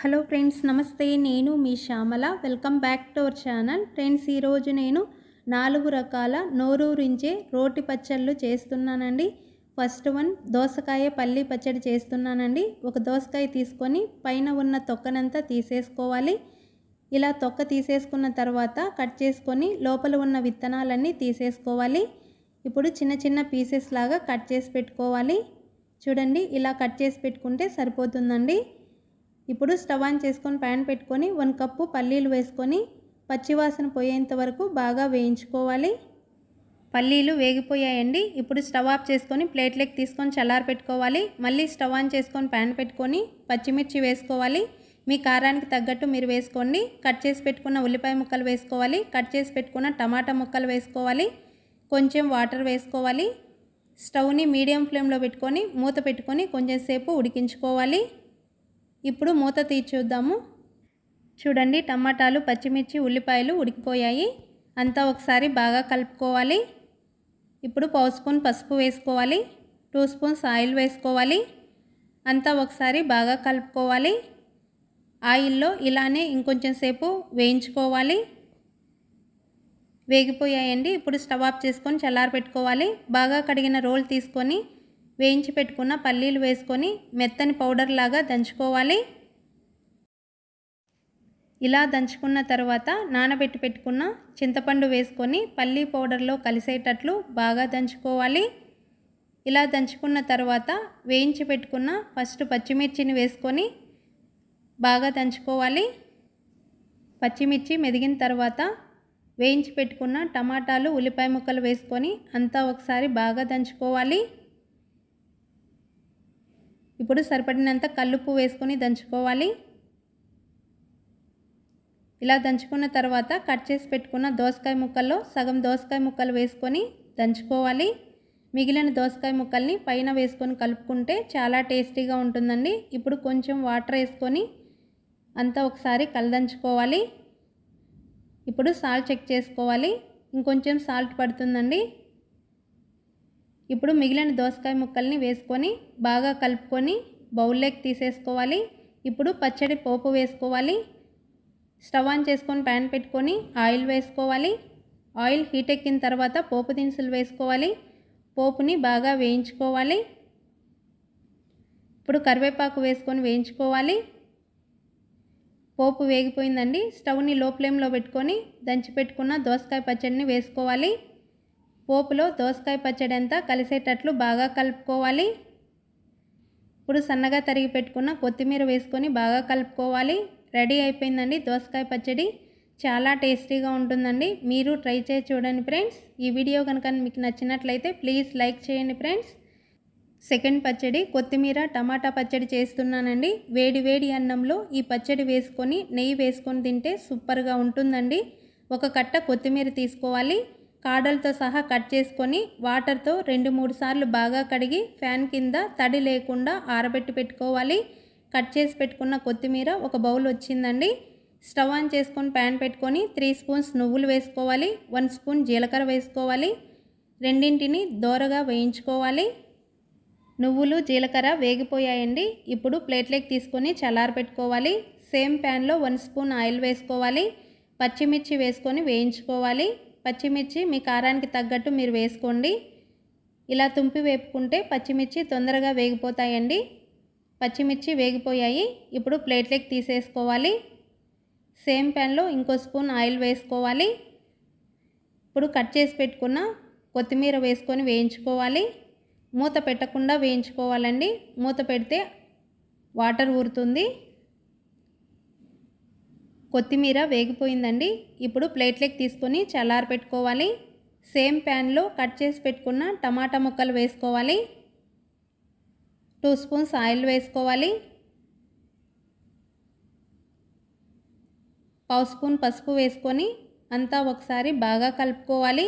hello friends నమస్తే నేను మీ Shyamala welcome back to our channel friends ఈరోజు నేను నాలుగు రకాల నోరూరించే రోటి పచ్చళ్ళు చేస్తున్నానండి ఫస్ట్ వన్ దోసకాయ పల్లి పచ్చడి చేస్తున్నానండి ఒక దోసకాయ తీసుకొని పైన ఉన్న తొక్కనంతా తీసేసుకోవాలి ఇలా తొక్క తీసేసుకున్న తర్వాత కట్ చేసుకొని లోపల ఉన్న విత్తనాలన్నీ తీసేసుకోవాలి ఇప్పుడు చిన్న చిన్న పీసెస్ లాగా కట్ చేసి పెట్టుకోవాలి చూడండి ఇలా కట్ చేసి పెట్టుకుంటే సరిపోతుందండి ఇప్పుడు స్టవ్ ఆన్ చేసుకొని ప్యాన్ పెట్టుకొని వన్ కప్పు పల్లీలు వేసుకొని పచ్చివాసన పోయేంత వరకు బాగా వేయించుకోవాలి పల్లీలు వేగిపోయాయండి ఇప్పుడు స్టవ్ ఆఫ్ చేసుకొని ప్లేట్లోకి తీసుకొని చల్లారి పెట్టుకోవాలి మళ్ళీ స్టవ్ ఆన్ చేసుకొని ప్యాన్ పెట్టుకొని పచ్చిమిర్చి వేసుకోవాలి మీ కారానికి తగ్గట్టు మీరు వేసుకోండి కట్ చేసి పెట్టుకున్న ఉల్లిపాయ ముక్కలు వేసుకోవాలి కట్ చేసి పెట్టుకున్న టమాటా ముక్కలు వేసుకోవాలి కొంచెం వాటర్ వేసుకోవాలి స్టవ్ని మీడియం ఫ్లేమ్లో పెట్టుకొని మూత పెట్టుకొని కొంచెం సేపు ఉడికించుకోవాలి ఇప్పుడు మూత తీర్చూద్దాము చూడండి టమాటాలు పచ్చిమిర్చి ఉల్లిపాయలు ఉడికిపోయాయి అంతా ఒకసారి బాగా కలుపుకోవాలి ఇప్పుడు పావు స్పూన్ పసుపు వేసుకోవాలి టూ స్పూన్స్ ఆయిల్ వేసుకోవాలి అంతా ఒకసారి బాగా కలుపుకోవాలి ఆయిల్లో ఇలానే ఇంకొంచెం సేపు వేయించుకోవాలి వేగిపోయాయండి ఇప్పుడు స్టవ్ ఆఫ్ చేసుకొని చల్లారి పెట్టుకోవాలి బాగా కడిగిన రోల్ తీసుకొని వేయించి పెట్టుకున్న పల్లీలు వేసుకొని మెత్తని పౌడర్ లాగా దంచుకోవాలి ఇలా దంచుకున్న తర్వాత నానబెట్టి పెట్టుకున్న చింతపండు వేసుకొని పల్లీ పౌడర్లో కలిసేటట్లు బాగా దంచుకోవాలి ఇలా దంచుకున్న తర్వాత వేయించి పెట్టుకున్న ఫస్ట్ పచ్చిమిర్చిని వేసుకొని బాగా దంచుకోవాలి పచ్చిమిర్చి మెదిగిన తర్వాత వేయించి పెట్టుకున్న టమాటాలు ఉల్లిపాయ ముక్కలు వేసుకొని అంతా ఒకసారి బాగా దంచుకోవాలి ఇప్పుడు సరిపడినంత కల్లుప్పు వేసుకొని దంచుకోవాలి ఇలా దంచుకున్న తర్వాత కట్ చేసి పెట్టుకున్న దోసకాయ ముక్కల్లో సగం దోసకాయ ముక్కలు వేసుకొని దంచుకోవాలి మిగిలిన దోసకాయ ముక్కల్ని పైన వేసుకొని కలుపుకుంటే చాలా టేస్టీగా ఉంటుందండి ఇప్పుడు కొంచెం వాటర్ వేసుకొని అంతా ఒకసారి కలదంచుకోవాలి ఇప్పుడు సాల్ట్ చెక్ చేసుకోవాలి ఇంకొంచెం సాల్ట్ పడుతుందండి ఇప్పుడు మిగిలిన దోసకాయ ముక్కల్ని వేసుకొని బాగా కలుపుకొని బౌల్లోకి తీసేసుకోవాలి ఇప్పుడు పచ్చడి పోపు వేసుకోవాలి స్టవ్ ఆన్ చేసుకొని ప్యాన్ పెట్టుకొని ఆయిల్ వేసుకోవాలి ఆయిల్ హీట్ ఎక్కిన తర్వాత పోపు దినుసులు వేసుకోవాలి పోపుని బాగా వేయించుకోవాలి ఇప్పుడు కరివేపాకు వేసుకొని వేయించుకోవాలి పోపు వేగిపోయిందండి స్టవ్ని లో ఫ్లేమ్లో పెట్టుకొని దంచి పెట్టుకున్న దోసకాయ పచ్చడిని వేసుకోవాలి పోపులో దోసకాయ పచ్చడి అంతా కలిసేటట్లు బాగా కలుపుకోవాలి ఇప్పుడు సన్నగా తరిగి పెట్టుకున్న కొత్తిమీర వేసుకొని బాగా కలుపుకోవాలి రెడీ అయిపోయిందండి దోసకాయ పచ్చడి చాలా టేస్టీగా ఉంటుందండి మీరు ట్రై చేసి చూడండి ఫ్రెండ్స్ ఈ వీడియో కనుక మీకు నచ్చినట్లయితే ప్లీజ్ లైక్ చేయండి ఫ్రెండ్స్ సెకండ్ పచ్చడి కొత్తిమీర టమాటా పచ్చడి చేస్తున్నానండి వేడి వేడి అన్నంలో ఈ పచ్చడి వేసుకొని నెయ్యి వేసుకొని తింటే సూపర్గా ఉంటుందండి ఒక కట్ట కొత్తిమీర తీసుకోవాలి కాడలతో సహా కట్ చేసుకొని వాటర్తో రెండు మూడు సార్లు బాగా కడిగి ఫ్యాన్ కింద తడి లేకుండా ఆరబెట్టి పెట్టుకోవాలి కట్ చేసి పెట్టుకున్న కొత్తిమీర ఒక బౌల్ వచ్చిందండి స్టవ్ ఆన్ చేసుకొని ప్యాన్ పెట్టుకొని త్రీ స్పూన్స్ నువ్వులు వేసుకోవాలి వన్ స్పూన్ జీలకర్ర వేసుకోవాలి రెండింటిని దోరగా వేయించుకోవాలి నువ్వులు జీలకర్ర వేగిపోయాయండి ఇప్పుడు ప్లేట్లోకి తీసుకొని పెట్టుకోవాలి సేమ్ ప్యాన్లో వన్ స్పూన్ ఆయిల్ వేసుకోవాలి పచ్చిమిర్చి వేసుకొని వేయించుకోవాలి పచ్చిమిర్చి మీ కారానికి తగ్గట్టు మీరు వేసుకోండి ఇలా తుంపి వేపుకుంటే పచ్చిమిర్చి తొందరగా వేగిపోతాయండి పచ్చిమిర్చి వేగిపోయాయి ఇప్పుడు ప్లేట్లోకి తీసేసుకోవాలి సేమ్ ప్యాన్లో ఇంకో స్పూన్ ఆయిల్ వేసుకోవాలి ఇప్పుడు కట్ చేసి పెట్టుకున్న కొత్తిమీర వేసుకొని వేయించుకోవాలి మూత పెట్టకుండా వేయించుకోవాలండి మూత పెడితే వాటర్ ఊరుతుంది కొత్తిమీర వేగిపోయిందండి ఇప్పుడు ప్లేట్లోకి తీసుకొని పెట్టుకోవాలి సేమ్ ప్యాన్లో కట్ చేసి పెట్టుకున్న టమాటా ముక్కలు వేసుకోవాలి టూ స్పూన్స్ ఆయిల్ వేసుకోవాలి పావు స్పూన్ పసుపు వేసుకొని అంతా ఒకసారి బాగా కలుపుకోవాలి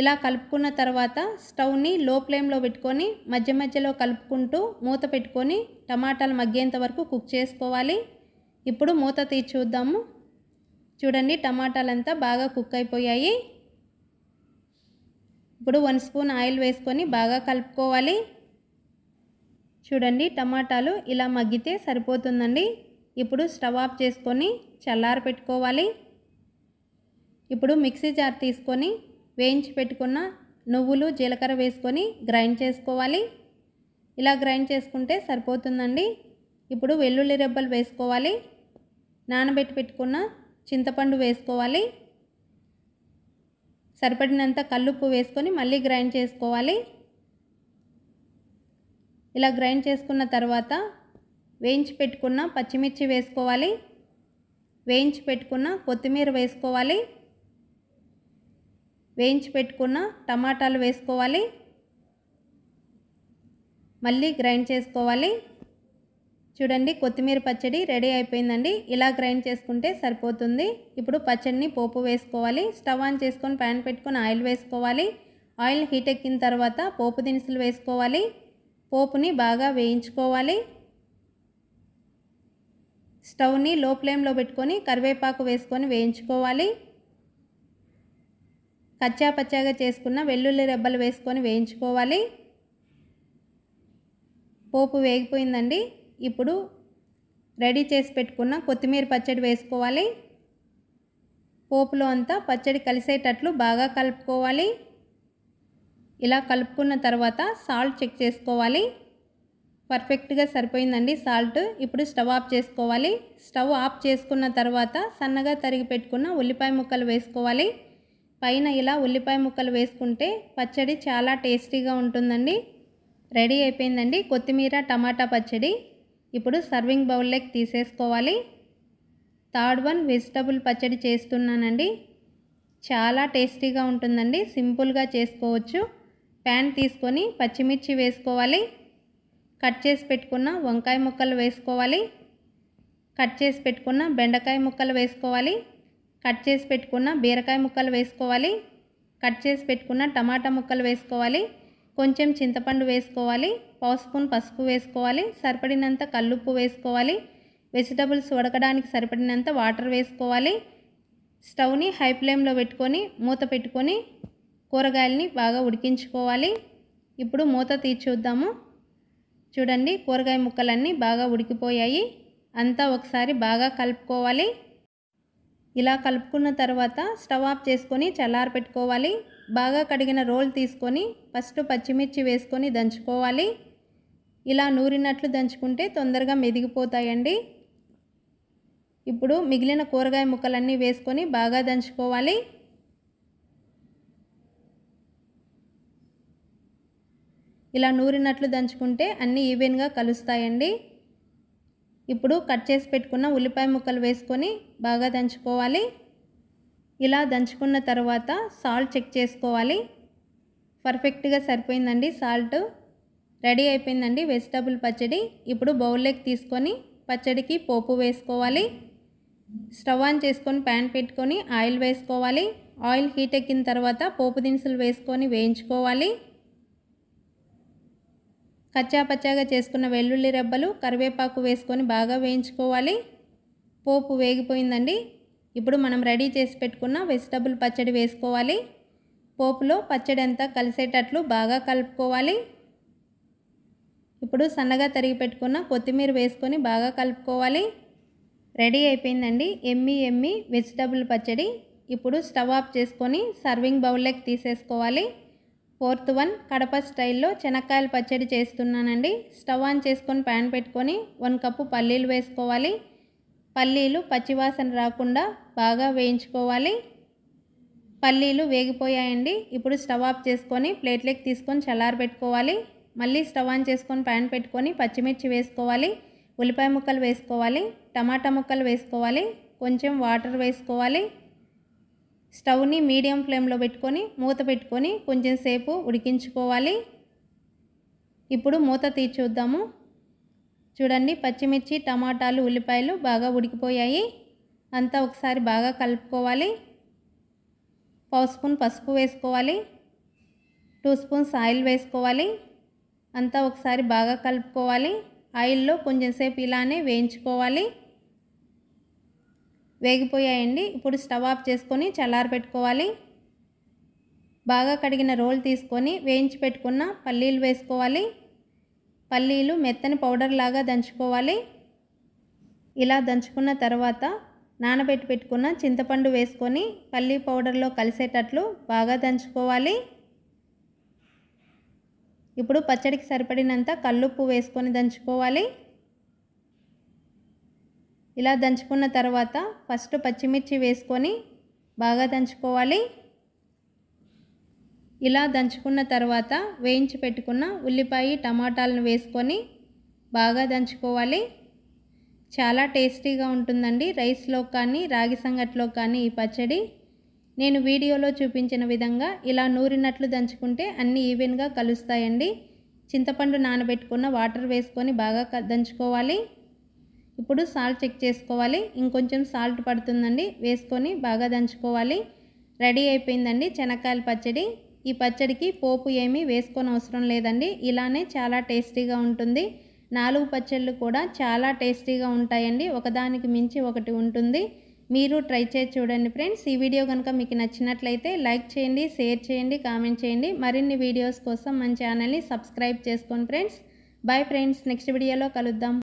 ఇలా కలుపుకున్న తర్వాత స్టవ్ని లో ఫ్లేమ్లో పెట్టుకొని మధ్య మధ్యలో కలుపుకుంటూ మూత పెట్టుకొని టమాటాలు మగ్గేంత వరకు కుక్ చేసుకోవాలి ఇప్పుడు మూత తీసి చూద్దాము చూడండి టమాటాలంతా బాగా కుక్ అయిపోయాయి ఇప్పుడు వన్ స్పూన్ ఆయిల్ వేసుకొని బాగా కలుపుకోవాలి చూడండి టమాటాలు ఇలా మగ్గితే సరిపోతుందండి ఇప్పుడు స్టవ్ ఆఫ్ చేసుకొని చల్లారి పెట్టుకోవాలి ఇప్పుడు మిక్సీ జార్ తీసుకొని వేయించి పెట్టుకున్న నువ్వులు జీలకర్ర వేసుకొని గ్రైండ్ చేసుకోవాలి ఇలా గ్రైండ్ చేసుకుంటే సరిపోతుందండి ఇప్పుడు వెల్లుల్లి రెబ్బలు వేసుకోవాలి నానబెట్టి పెట్టుకున్న చింతపండు వేసుకోవాలి సరిపడినంత కల్లుప్పు వేసుకొని మళ్ళీ గ్రైండ్ చేసుకోవాలి ఇలా గ్రైండ్ చేసుకున్న తర్వాత వేయించి పెట్టుకున్న పచ్చిమిర్చి వేసుకోవాలి వేయించి పెట్టుకున్న కొత్తిమీర వేసుకోవాలి వేయించి పెట్టుకున్న టమాటాలు వేసుకోవాలి మళ్ళీ గ్రైండ్ చేసుకోవాలి చూడండి కొత్తిమీర పచ్చడి రెడీ అయిపోయిందండి ఇలా గ్రైండ్ చేసుకుంటే సరిపోతుంది ఇప్పుడు పచ్చడిని పోపు వేసుకోవాలి స్టవ్ ఆన్ చేసుకొని ప్యాన్ పెట్టుకొని ఆయిల్ వేసుకోవాలి ఆయిల్ హీట్ ఎక్కిన తర్వాత పోపు దినుసులు వేసుకోవాలి పోపుని బాగా వేయించుకోవాలి స్టవ్ని లో ఫ్లేమ్లో పెట్టుకొని కరివేపాకు వేసుకొని వేయించుకోవాలి కచ్చా పచ్చాగా చేసుకున్న వెల్లుల్లి రెబ్బలు వేసుకొని వేయించుకోవాలి పోపు వేగిపోయిందండి ఇప్పుడు రెడీ చేసి పెట్టుకున్న కొత్తిమీర పచ్చడి వేసుకోవాలి పోపులో అంతా పచ్చడి కలిసేటట్లు బాగా కలుపుకోవాలి ఇలా కలుపుకున్న తర్వాత సాల్ట్ చెక్ చేసుకోవాలి పర్ఫెక్ట్గా సరిపోయిందండి సాల్ట్ ఇప్పుడు స్టవ్ ఆఫ్ చేసుకోవాలి స్టవ్ ఆఫ్ చేసుకున్న తర్వాత సన్నగా తరిగి పెట్టుకున్న ఉల్లిపాయ ముక్కలు వేసుకోవాలి పైన ఇలా ఉల్లిపాయ ముక్కలు వేసుకుంటే పచ్చడి చాలా టేస్టీగా ఉంటుందండి రెడీ అయిపోయిందండి కొత్తిమీర టమాటా పచ్చడి ఇప్పుడు సర్వింగ్ బౌల్లోకి తీసేసుకోవాలి థర్డ్ వన్ వెజిటబుల్ పచ్చడి చేస్తున్నానండి చాలా టేస్టీగా ఉంటుందండి సింపుల్గా చేసుకోవచ్చు ప్యాన్ తీసుకొని పచ్చిమిర్చి వేసుకోవాలి కట్ చేసి పెట్టుకున్న వంకాయ ముక్కలు వేసుకోవాలి కట్ చేసి పెట్టుకున్న బెండకాయ ముక్కలు వేసుకోవాలి కట్ చేసి పెట్టుకున్న బీరకాయ ముక్కలు వేసుకోవాలి కట్ చేసి పెట్టుకున్న టమాటా ముక్కలు వేసుకోవాలి కొంచెం చింతపండు వేసుకోవాలి పావు స్పూన్ పసుపు వేసుకోవాలి సరిపడినంత కల్లుప్పు వేసుకోవాలి వెజిటబుల్స్ ఉడకడానికి సరిపడినంత వాటర్ వేసుకోవాలి స్టవ్ని హై ఫ్లేమ్లో పెట్టుకొని మూత పెట్టుకొని కూరగాయలని బాగా ఉడికించుకోవాలి ఇప్పుడు మూత తీర్చుద్దాము చూడండి కూరగాయ ముక్కలన్నీ బాగా ఉడికిపోయాయి అంతా ఒకసారి బాగా కలుపుకోవాలి ఇలా కలుపుకున్న తర్వాత స్టవ్ ఆఫ్ చేసుకొని చల్లారి పెట్టుకోవాలి బాగా కడిగిన రోల్ తీసుకొని ఫస్ట్ పచ్చిమిర్చి వేసుకొని దంచుకోవాలి ఇలా నూరినట్లు దంచుకుంటే తొందరగా మెదిగిపోతాయండి ఇప్పుడు మిగిలిన కూరగాయ ముక్కలన్నీ వేసుకొని బాగా దంచుకోవాలి ఇలా నూరినట్లు దంచుకుంటే అన్నీ ఈవెన్గా కలుస్తాయండి ఇప్పుడు కట్ చేసి పెట్టుకున్న ఉల్లిపాయ ముక్కలు వేసుకొని బాగా దంచుకోవాలి ఇలా దంచుకున్న తర్వాత సాల్ట్ చెక్ చేసుకోవాలి పర్ఫెక్ట్గా సరిపోయిందండి సాల్ట్ రెడీ అయిపోయిందండి వెజిటబుల్ పచ్చడి ఇప్పుడు బౌల్లోకి తీసుకొని పచ్చడికి పోపు వేసుకోవాలి స్టవ్ ఆన్ చేసుకొని ప్యాన్ పెట్టుకొని ఆయిల్ వేసుకోవాలి ఆయిల్ హీట్ ఎక్కిన తర్వాత పోపు దినుసులు వేసుకొని వేయించుకోవాలి కచ్చా పచ్చాగా చేసుకున్న వెల్లుల్లి రెబ్బలు కరివేపాకు వేసుకొని బాగా వేయించుకోవాలి పోపు వేగిపోయిందండి ఇప్పుడు మనం రెడీ చేసి పెట్టుకున్న వెజిటబుల్ పచ్చడి వేసుకోవాలి పోపులో పచ్చడి అంతా కలిసేటట్లు బాగా కలుపుకోవాలి ఇప్పుడు సన్నగా తరిగి పెట్టుకున్న కొత్తిమీర వేసుకొని బాగా కలుపుకోవాలి రెడీ అయిపోయిందండి ఎమ్మి ఎమ్మి వెజిటబుల్ పచ్చడి ఇప్పుడు స్టవ్ ఆఫ్ చేసుకొని సర్వింగ్ బౌల్లోకి తీసేసుకోవాలి ఫోర్త్ వన్ కడప స్టైల్లో చెనక్కాయల పచ్చడి చేస్తున్నానండి స్టవ్ ఆన్ చేసుకొని ప్యాన్ పెట్టుకొని వన్ కప్పు పల్లీలు వేసుకోవాలి పల్లీలు పచ్చివాసన రాకుండా బాగా వేయించుకోవాలి పల్లీలు వేగిపోయాయండి ఇప్పుడు స్టవ్ ఆఫ్ చేసుకొని ప్లేట్లోకి తీసుకొని పెట్టుకోవాలి మళ్ళీ స్టవ్ ఆన్ చేసుకొని ప్యాన్ పెట్టుకొని పచ్చిమిర్చి వేసుకోవాలి ఉల్లిపాయ ముక్కలు వేసుకోవాలి టమాటా ముక్కలు వేసుకోవాలి కొంచెం వాటర్ వేసుకోవాలి స్టవ్ని మీడియం ఫ్లేమ్లో పెట్టుకొని మూత పెట్టుకొని కొంచెం సేపు ఉడికించుకోవాలి ఇప్పుడు మూత తీర్చుద్దాము చూడండి పచ్చిమిర్చి టమాటాలు ఉల్లిపాయలు బాగా ఉడికిపోయాయి అంతా ఒకసారి బాగా కలుపుకోవాలి పావు స్పూన్ పసుపు వేసుకోవాలి టూ స్పూన్స్ ఆయిల్ వేసుకోవాలి అంతా ఒకసారి బాగా కలుపుకోవాలి ఆయిల్లో కొంచెం సేపు ఇలానే వేయించుకోవాలి వేగిపోయాయండి ఇప్పుడు స్టవ్ ఆఫ్ చేసుకొని చల్లారబెట్టుకోవాలి బాగా కడిగిన రోల్ తీసుకొని వేయించి పెట్టుకున్న పల్లీలు వేసుకోవాలి పల్లీలు మెత్తని పౌడర్ లాగా దంచుకోవాలి ఇలా దంచుకున్న తర్వాత నానబెట్టి పెట్టుకున్న చింతపండు వేసుకొని పల్లీ పౌడర్లో కలిసేటట్లు బాగా దంచుకోవాలి ఇప్పుడు పచ్చడికి సరిపడినంత కల్లుప్పు వేసుకొని దంచుకోవాలి ఇలా దంచుకున్న తర్వాత ఫస్ట్ పచ్చిమిర్చి వేసుకొని బాగా దంచుకోవాలి ఇలా దంచుకున్న తర్వాత వేయించి పెట్టుకున్న ఉల్లిపాయ టమాటాలను వేసుకొని బాగా దంచుకోవాలి చాలా టేస్టీగా ఉంటుందండి రైస్లో కానీ రాగి సంగట్లో కానీ ఈ పచ్చడి నేను వీడియోలో చూపించిన విధంగా ఇలా నూరినట్లు దంచుకుంటే అన్నీ ఈవెన్గా కలుస్తాయండి చింతపండు నానబెట్టుకున్న వాటర్ వేసుకొని బాగా దంచుకోవాలి ఇప్పుడు సాల్ట్ చెక్ చేసుకోవాలి ఇంకొంచెం సాల్ట్ పడుతుందండి వేసుకొని బాగా దంచుకోవాలి రెడీ అయిపోయిందండి శనక్కాయల పచ్చడి ఈ పచ్చడికి పోపు ఏమీ వేసుకొని అవసరం లేదండి ఇలానే చాలా టేస్టీగా ఉంటుంది నాలుగు పచ్చళ్ళు కూడా చాలా టేస్టీగా ఉంటాయండి ఒకదానికి మించి ఒకటి ఉంటుంది మీరు ట్రై చేసి చూడండి ఫ్రెండ్స్ ఈ వీడియో కనుక మీకు నచ్చినట్లయితే లైక్ చేయండి షేర్ చేయండి కామెంట్ చేయండి మరిన్ని వీడియోస్ కోసం మన ఛానల్ని సబ్స్క్రైబ్ చేసుకోండి ఫ్రెండ్స్ బాయ్ ఫ్రెండ్స్ నెక్స్ట్ వీడియోలో కలుద్దాం